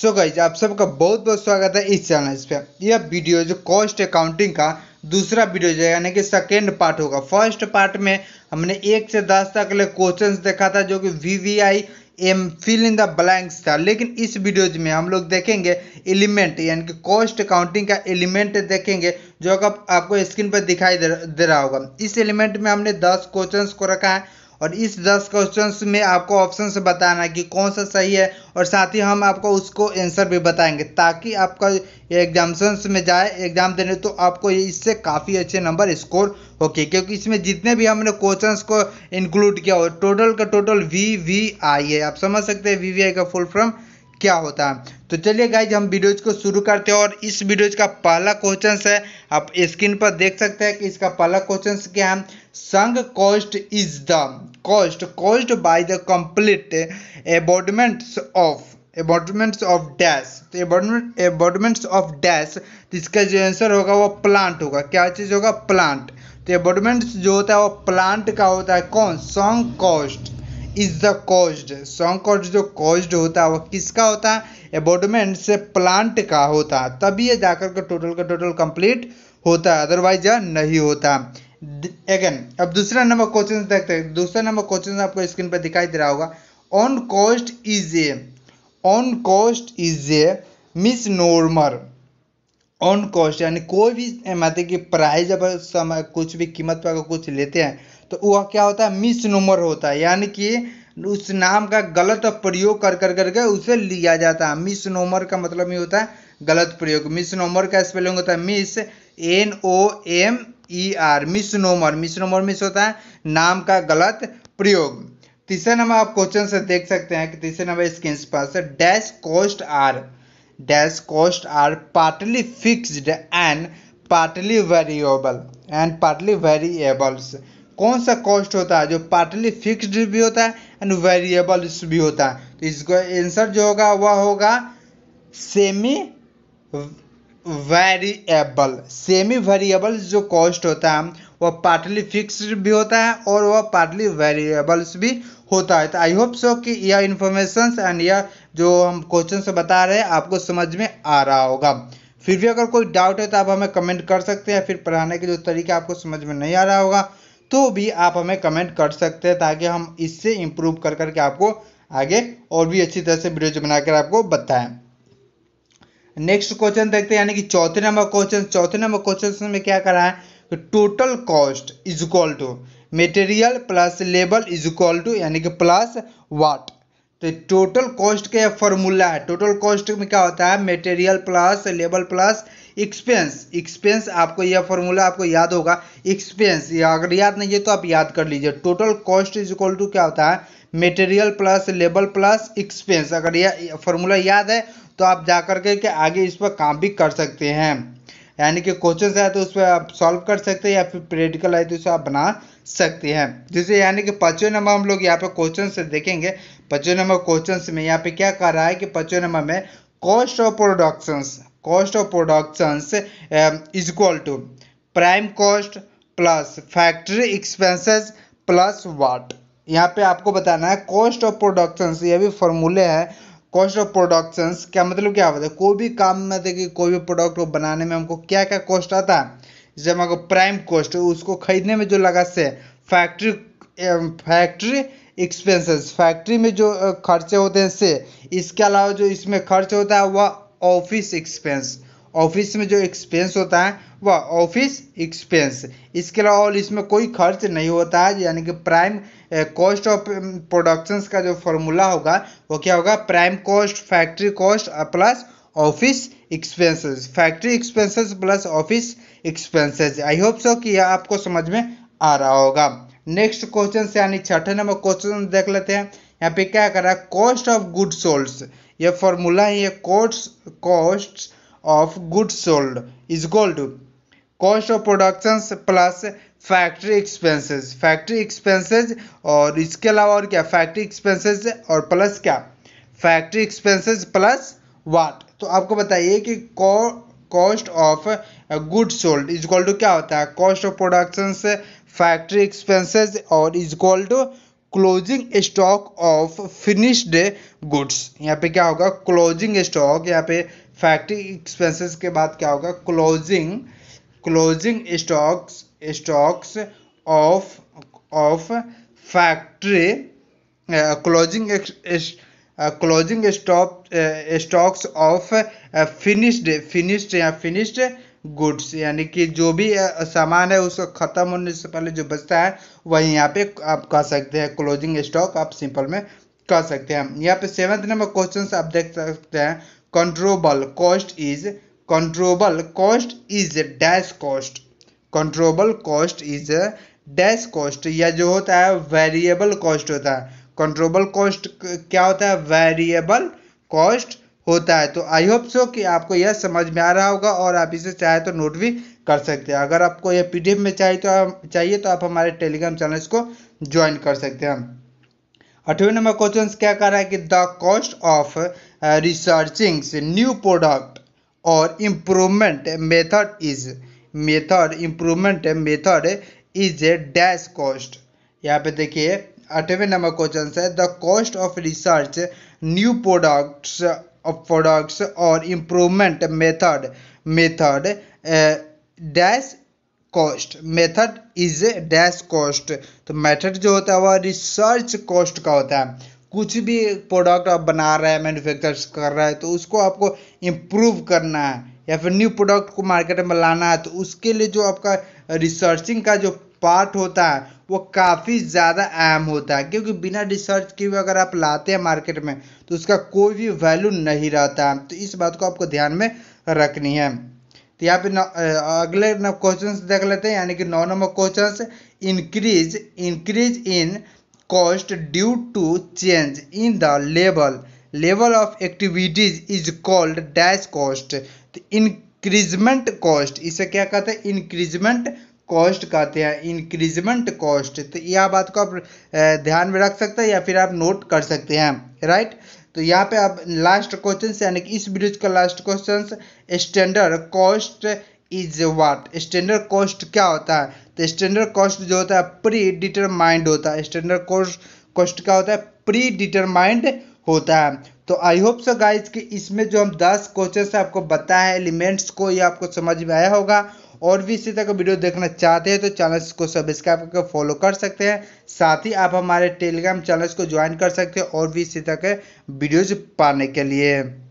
सो so guys आप सबका बहुत बहुत स्वागत है इस चैनल पे यह वीडियो जो कॉस्ट अकाउंटिंग का दूसरा वीडियो जो यानी कि सेकेंड पार्ट होगा फर्स्ट पार्ट में हमने एक से दस तक ले क्वेश्चन देखा था जो कि V V I M fill in the blanks था लेकिन इस वीडियोज में हम लोग देखेंगे एलिमेंट यानी कि कॉस्ट अकाउंटिंग का एलिमेंट देखेंगे जो आपको स्क्रीन पर दिखाई दे रहा होगा इस एलिमेंट में हमने दस क्वेश्चन को रखा है और इस दस क्वेश्चन में आपको ऑप्शन से बताना है कि कौन सा सही है और साथ ही हम आपको उसको आंसर भी बताएंगे ताकि आपका ये में जाए एग्जाम देने तो आपको इससे काफ़ी अच्छे नंबर स्कोर होके क्योंकि इसमें जितने भी हमने क्वेश्चन को इंक्लूड किया हो टोटल का टोटल वी वी आई है आप समझ सकते हैं वी वी आई का फुल फॉर्म क्या होता है तो चलिए गाइज हम वीडियोज को शुरू करते हैं और इस वीडियोज का पहला क्वेश्चन है आप स्क्रीन पर देख सकते हैं कि इसका पहला क्वेश्चन क्या है sunk cost is the cost cost by the complete abandonments of abandonments of dash तो एबोडमेंट्स ऑफ डैश इसका जो आंसर होगा वो प्लांट होगा क्या चीज़ होगा प्लांट तो एबोडमेंट्स जो होता है वो प्लांट का होता है कौन sunk cost is the caused sunk cause जो कॉज्ड होता है वह किसका होता है एबोडमेंट से प्लांट का होता है तभी ये जाकर के टोटल का टोटल कंप्लीट होता है अदरवाइज यह नहीं होता अगेन अब दूसरा नंबर क्वेश्चन देखते हैं दूसरा नंबर क्वेश्चन आपको स्क्रीन पर दिखाई दे रहा होगा on cost is a on cost is a misnomer on cost यानी कोई भी मतलब कि प्राइस अगर समय कुछ भी कीमत पर अगर कुछ लेते हैं तो वह क्या होता है मिस नूमर होता है यानी कि उस नाम का गलत प्रयोग कर कर करके उसे लिया जाता है मिस नोमर का मतलब ये होता है गलत प्रयोग मिस नोमर का स्पेलिंग होता है mis N O M E e R misnomer misnomer mis होता है नाम का गलत प्रयोग तीसरा नंबर आप क्वेश्चन से देख सकते हैं कि तीसरे नंबर स्क्रीन पास dash cost are dash cost are partly fixed and partly variable and partly variables कौन सा कॉस्ट होता है जो पार्टली फिक्स्ड भी होता है एंड वेरिएबल्स भी होता है तो इसका आंसर जो होगा वह होगा सेमी वेरिएबल सेमी वेरिएबल जो कॉस्ट होता है वह पार्टली फिक्स्ड भी होता है और वह पार्टली वेरिएबल्स भी होता है तो आई होप सो कि यह इन्फॉर्मेशन एंड यह जो हम क्वेश्चन से बता रहे हैं आपको समझ में आ रहा होगा फिर भी अगर कोई डाउट है तो आप हमें कमेंट कर सकते हैं फिर पढ़ाने के जो तरीका आपको समझ में नहीं आ रहा होगा तो भी आप हमें कमेंट कर सकते हैं ताकि हम इससे इम्प्रूव कर करके आपको आगे और भी अच्छी तरह से वीडियो बनाकर आपको बताएं नेक्स्ट क्वेश्चन देखते हैं यानी कि चौथे नंबर क्वेश्चन चौथे नंबर क्वेश्चन में क्या करा है कि total cost is equal to material plus labour is equal to यानी कि प्लस वाट तो टोटल कॉस्ट का फॉर्मूला है टोटल कॉस्ट में क्या होता है material plus labour plus expense expense आपको यह फॉर्मूला आपको याद होगा एक्सपेंस या अगर याद नहीं है तो आप याद कर लीजिए total cost is equal to क्या होता है material plus labour plus expense अगर यह फॉर्मूला याद है तो आप जा करके के आगे इस पर काम भी कर सकते हैं यानी कि क्वेश्चन आए तो उसमें आप सॉल्व कर सकते हैं या फिर प्रेडिकल आए तो उसे आप बना सकते हैं जैसे यानी कि पाँचवें नंबर हम लोग यहाँ पे क्वेश्चन से देखेंगे पाँचवें नंबर क्वेश्चन में यहाँ पे क्या कर रहा है कि पाँचवें नंबर में cost of productions cost of productions is equal to prime cost plus factory expenses plus what यहाँ पे आपको बताना है कॉस्ट ऑफ प्रोडक्शन ये भी फॉर्मूले हैं कॉस्ट ऑफ प्रोडक्शंस क्या मतलब क्या होता है कोई भी काम में कि कोई भी प्रोडक्ट को बनाने में हमको क्या क्या कॉस्ट आता है जैसे हमको प्राइम कॉस्ट उसको खरीदने में जो लगा से फैक्ट्री फैक्ट्री एक्सपेंसेस फैक्ट्री में जो खर्चे होते हैं से इसके अलावा जो इसमें खर्च होता है वह ऑफिस एक्सपेंस ऑफिस में जो एक्सपेंस होता है व ऑफिस एक्सपेंस इसके अलावा और इसमें कोई खर्च नहीं होता है यानी कि प्राइम कॉस्ट ऑफ प्रोडक्शंस का जो फॉर्मूला होगा वो क्या होगा prime cost factory cost plus office expenses factory expenses plus office expenses I hope so कि यह आपको समझ में आ रहा होगा नेक्स्ट क्वेश्चन से यानी छठे नंबर क्वेश्चन देख लेते हैं यहाँ पे क्या कर रहा है कॉस्ट ऑफ गुड सोल्ड ये फॉर्मूला है ये cost cost of good sold is gold cost of productions plus factory expenses factory expenses और इसके अलावा और क्या फैक्ट्री एक्सपेंसेस और प्लस क्या फैक्ट्री एक्सपेंसेस प्लस वाट तो आपको बताइए कि cost of good sold is equal to क्या होता है cost of production factory expenses और is equal to closing stock of finished goods यहाँ पे क्या होगा क्लोजिंग स्टॉक यहाँ पे फैक्ट्री एक्सपेंसेस के बाद क्या होगा closing closing stocks stocks of of factory closing closing stock stocks of finished finished या फिनिश्ड गुड्स यानी कि जो भी uh, सामान है उसको ख़त्म होने से पहले जो बचता है वही यहाँ पे आप कह सकते हैं क्लोजिंग स्टॉक आप सिंपल में कह सकते हैं यहाँ पे सेवन्थ नंबर क्वेश्चन आप देख सकते हैं controllable cost is controllable cost is dash cost controllable cost is dash cost या जो होता है वेरिएबल कॉस्ट होता है कंट्रोबल कॉस्ट क्या होता है वेरिएबल कॉस्ट होता है तो आई होप सो कि आपको यह समझ में आ रहा होगा और आप इसे चाहे तो नोट भी कर सकते हैं अगर आपको यह पीडीएफ में चाहिए तो चाहिए तो आप हमारे टेलीग्राम चैनल को ज्वाइन कर सकते हैं अठवें नंबर क्वेश्चन क्या कर रहा है कि the cost of researching new product और improvement method is method improvement method is a dash cost यहाँ पे देखिए अठवें नंबर क्वेश्चन है the cost of research new products products और improvement method method dash cost method is dash cost तो method जो होता है वह रिसर्च कॉस्ट का होता है कुछ भी प्रोडक्ट आप बना रहे हैं मैन्युफैक्चर कर रहा है तो उसको आपको इम्प्रूव करना है या फिर न्यू प्रोडक्ट को मार्केट में लाना है तो उसके लिए जो आपका रिसर्चिंग का जो पार्ट होता है वो काफ़ी ज़्यादा अहम होता है क्योंकि बिना रिसर्च के भी अगर आप लाते हैं मार्केट में तो उसका कोई भी वैल्यू नहीं रहता है तो इस बात को आपको ध्यान में रखनी है तो यहाँ पे अगले क्वेश्चन देख लेते हैं यानी कि नौ number question increase increase in cost due to change in the level level of activities is called dash cost तो इंक्रीजमेंट कॉस्ट इसे क्या कहते हैं इंक्रीजमेंट कॉस्ट कहते हैं इंक्रीजमेंट कॉस्ट तो यह बात को आप ध्यान में रख सकते हैं या फिर आप नोट कर सकते हैं राइट तो यहाँ पे आप लास्ट क्वेश्चन यानी कि इस ब्रिज का last question standard cost is what standard cost क्या होता है तो स्टैंडर्ड कॉस्ट जो होता है प्री डिटरमाइंड होता है स्टैंडर्ड कॉस्ट कॉस्ट क्या होता है प्री डिटरमाइंड होता है तो आई होप सो गाइज कि इसमें जो हम 10 क्वेश्चन आपको बताया है एलिमेंट्स को ये आपको समझ में आया होगा और भी इसी तरह का वीडियो देखना चाहते हैं तो चैनल को सब्सक्राइब करके फॉलो कर सकते हैं साथ ही आप हमारे टेलीग्राम चैनल को ज्वाइन कर सकते हैं और भी इसी तरह के वीडियोज पाने के लिए